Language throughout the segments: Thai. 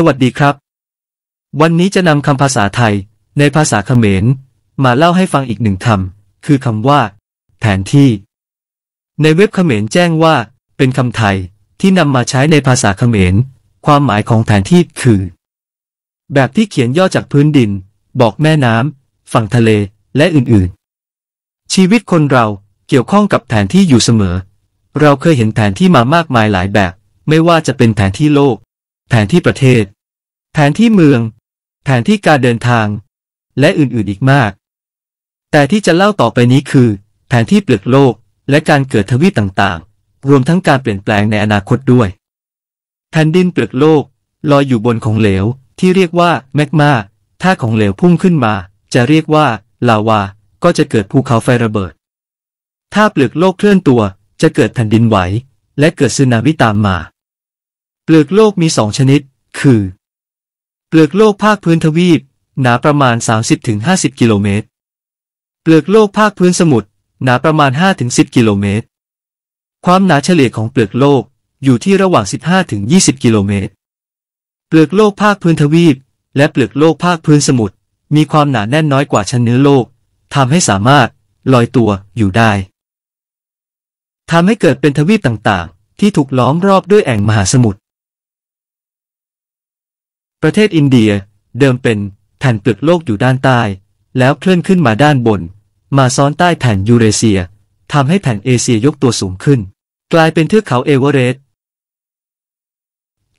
สวัสดีครับ วันนี้จะนำคำภาษาไทย ในภาษาเขมร มาเล่าให้ฟังอีกหนึ่งคำคือคำว่าแผนที่ ในเว็บเขมรแจ้งว่า เป็นคำไทยที่นำมาใช้ในภาษาเขมร ความหมายของแผนที่คือ แบบที่เขียนย่อจากพื้นดิน บอกแม่น้ำฝั่งทะเลและอื่นๆ ชีวิตคนเราเกี่ยวข้องกับแผนที่อยู่เสมอ เราเคยเห็นแผนที่มามากมายหลายแบบ ไม่ว่าจะเป็นแผนที่โลกแผนที่ประเทศ แผนที่เมือง แผนที่การเดินทาง และอื่น ๆอีกมาก แต่ที่จะเล่าต่อไปนี้คือ แผนที่เปลือกโลกและการเกิดทวีปต่างๆ รวมทั้งการเปลี่ยนแปลงในอนาคตด้วยแผ่นดินเปลือกโลกลอยอยู่บนของเหลวที่เรียกว่าแมกมาถ้าของเหลวพุ่งขึ้นมา จะเรียกว่า ลาวาก็จะเกิดภูเขาไฟระเบิด ถ้าเปลือกโลกเคลื่อนตัว จะเกิดแผ่นดินไหวและเกิดสึนามิตามมาเปลือกโลกมีสองชนิด คือ เปลือกโลกภาคพื้นทวีป หนาประมาณ30-50กิโลเมตร เปลือกโลกภาคพื้นสมุทรหนาประมาณ5-10 กิโลเมตร ความหนาเฉลี่ยของเปลือกโลกอยู่ที่ระหว่าง 15-20 กิโลเมตร เปลือกโลกภาคพื้นทวีป และเปลือกโลกภาคพื้นสมุทรมีความหนาแน่นน้อยกว่าชั้นเนื้อโลกทำให้สามารถลอยตัวอยู่ได้ทำให้เกิดเป็นทวีปต่างๆ ที่ถูกล้อมรอบด้วยแอ่งมหาสมุทรประเทศอินเดีย เดิมเป็นแผ่นเปลือกโลกอยู่ด้านใต้ แล้วเคลื่อนขึ้นมาด้านบน มาซ้อนใต้แผ่นยูเรเซียทำให้แผ่นเอเชียยกตัวสูงขึ้น กลายเป็นเทือกเขาเอเวอเรสต์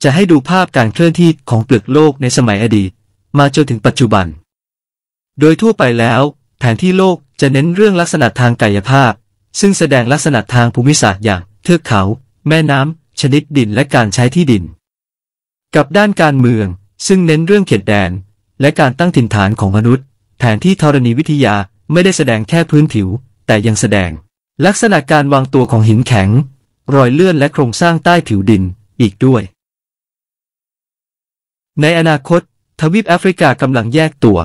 จะให้ดูภาพการเคลื่อนที่ของเปลือกโลกในสมัยอดีต มาจนถึงปัจจุบัน โดยทั่วไปแล้วแผนที่โลกจะเน้นเรื่องลักษณะทางกายภาพ ซึ่งแสดงลักษณะทางภูมิศาสตร์อย่างเทือกเขา แม่น้ำชนิดดินและการใช้ที่ดิน กับด้านการเมืองซึ่งเน้นเรื่องเขตแดนและการตั้งถิ่นฐานของมนุษย์แผนที่ธรณีวิทยาไม่ได้แสดงแค่พื้นผิวแต่ยังแสดง ลักษณะการวางตัวของหินแข็ง รอยเลื่อนและโครงสร้างใต้ผิวดินอีกด้วย ในอนาคต ทวีปแอฟริกากำลังแยกตัว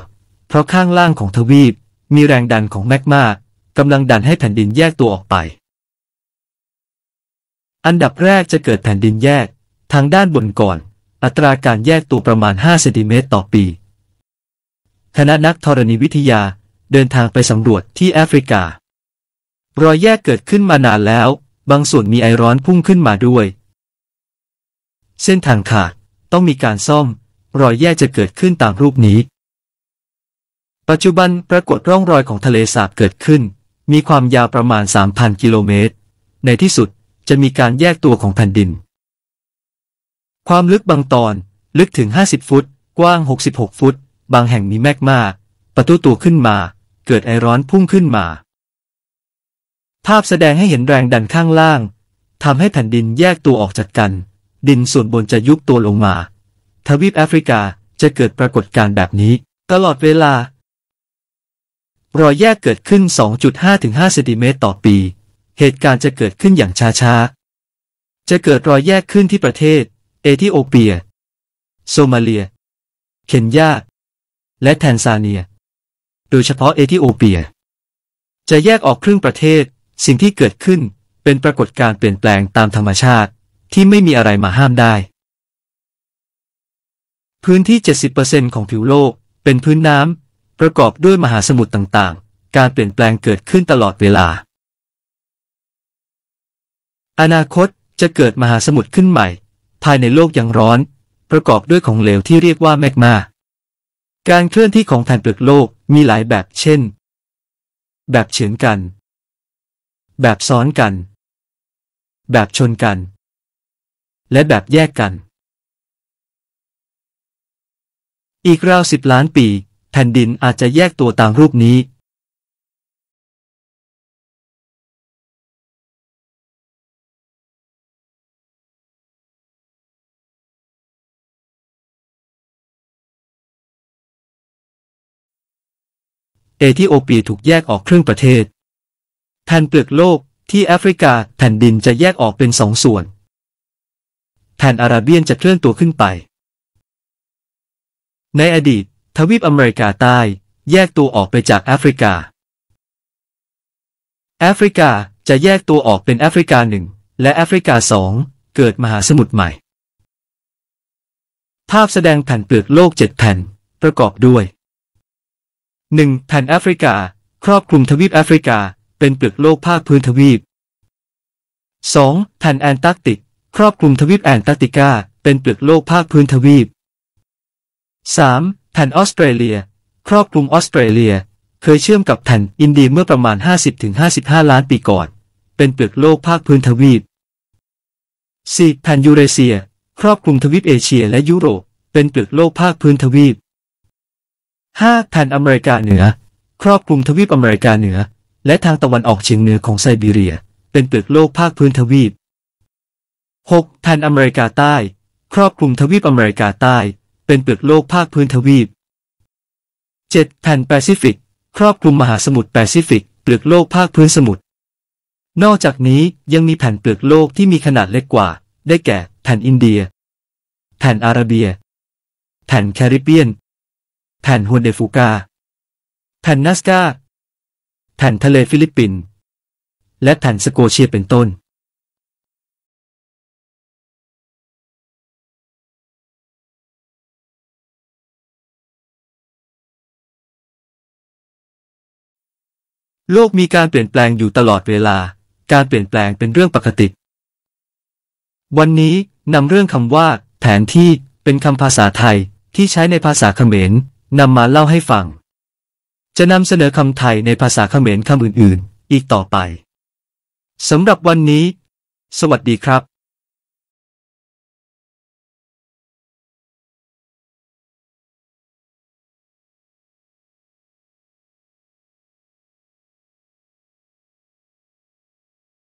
เพราะข้างล่างของทวีป มีแรงดันของแมกมากำลังดันให้แผ่นดินแยกตัวออกไป อันดับแรกจะเกิดแผ่นดินแยกทางด้านบนก่อนอัตราการแยกตัวประมาณ 5 เซนติเมตรต่อปี คณะนักธรณีวิทยาเดินทางไปสำรวจที่แอฟริกา รอยแยกเกิดขึ้นมานานแล้ว บางส่วนมีไอร้อนพุ่งขึ้นมาด้วย เส้นทางขาดต้องมีการซ่อม รอยแยกจะเกิดขึ้นตามรูปนี้ ปัจจุบันปรากฏร่องรอยของทะเลสาบเกิดขึ้น มีความยาวประมาณ 3,000 กิโลเมตร ในที่สุดจะมีการแยกตัวของแผ่นดินความลึกบางตอนลึกถึง 50 ฟุตกว้าง 66 ฟุตบางแห่งมีแมกมาประตูตัวขึ้นมาเกิดไอร้อนพุ่งขึ้นมา ภาพแสดงให้เห็นแรงดันข้างล่างทำให้แผ่นดินแยกตัวออกจากกัน ดินส่วนบนจะยุบตัวลงมา ทวีปแอฟริกาจะเกิดปรากฏการณ์แบบนี้ ตลอดเวลา รอยแยกเกิดขึ้น 2.5-5เซนติเมตรต่อปีเหตุการณ์จะเกิดขึ้นอย่างช้าๆจะเกิดรอยแยกขึ้นที่ประเทศเอธิโอเปีย โซมาเลีย เคนยา และแทนซาเนีย โดยเฉพาะเอธิโอเปีย จะแยกออกครึ่งประเทศ สิ่งที่เกิดขึ้นเป็นปรากฏการเปลี่ยนแปลงตามธรรมชาติที่ไม่มีอะไรมาห้ามได้ พื้นที่ 70%ของผิวโลกเป็นพื้นน้ำ ประกอบด้วยมหาสมุทรต่างๆ การเปลี่ยนแปลงเกิดขึ้นตลอดเวลา อนาคตจะเกิดมหาสมุทรขึ้นใหม่ภายในโลกยังร้อน ประกอบด้วยของเหลวที่เรียกว่าแมกมา การเคลื่อนที่ของแผ่นเปลือกโลกมีหลายแบบเช่น แบบเฉือนกัน แบบซ้อนกัน แบบชนกัน และแบบแยกกัน อีกราวสิบล้านปี แผ่นดินอาจจะแยกตัวตามรูปนี้เอธิโอเปียถูกแยกออกครึ่งประเทศแผ่นเปลือกโลกที่แอฟริกาแผ่นดินจะแยกออกเป็นสองส่วนแผ่นอาราเบียนจะเคลื่อนตัวขึ้นไป ในอดีต ทวีปอเมริกาใต้แยกตัวออกไปจากแอฟริกา แอฟริกาจะแยกตัวออกเป็นแอฟริกาหนึ่งและแอฟริกาสองเกิดมหาสมุทรใหม่ ภาพแสดงแผ่นเปลือกโลกเจ็ดแผ่นประกอบด้วย 1. แผ่นแอฟริกา ครอบคลุมทวีปแอฟริกาเป็นเปลือกโลกภาคพื้นทวีป 2. แผ่นแอนตาร์กติก ครอบคลุมทวีปแอนตาร์กติกาเป็นเปลือกโลกภาคพื้นทวีป 3. แผ่นออสเตรเลีย ครอบคลุมออสเตรเลีย เคยเชื่อมกับแผ่นอินเดียเมื่อประมาณ 50-55 ล้านปีก่อนเป็นเปลือกโลกภาคพื้นทวีป 4. แผ่นยูเรเซีย ครอบคลุมทวีปเอเชีย และยุโรป เป็นเปลือกโลกภาคพื้นทวีป 5. แผ่นอเมริกาเหนือ ครอบคลุมทวีปอเมริกาเหนือ และทางตะวันออกเฉียงเหนือของไซบีเรีย เป็นเปลือกโลกภาคพื้นทวีป 6. แผ่นอเมริกาใต้ ครอบคลุมทวีปอเมริกาใต้เป็นเปลือกโลกภาคพื้นทวีป 7. แผ่นแปซิฟิก ครอบคลุมมหาสมุทรแปซิฟิกเปลือกโลกภาคพื้นสมุทรนอกจากนี้ยังมีแผ่นเปลือกโลกที่มีขนาดเล็กกว่า ได้แก่ แผ่นอินเดีย แผ่นอาระเบีย แผ่นแคริบเบียนแผ่นฮวนเดฟูกาแผ่นนัสกาแผ่นทะเลฟิลิปปินส์ และแผ่นสโกเชียเป็นต้น โลกมีการเปลี่ยนแปลงอยู่ตลอดเวลา การเปลี่ยนแปลงเป็นเรื่องปกติ วันนี้นำเรื่องคำว่า แผนที่เป็นคำภาษาไทยที่ใช้ในภาษาเขมรนำมาเล่าให้ฟัง จะนำเสนอคำไทยในภาษาเขมรคำอื่นๆ อีกต่อไป สำหรับวันนี้ สวัสดีครับ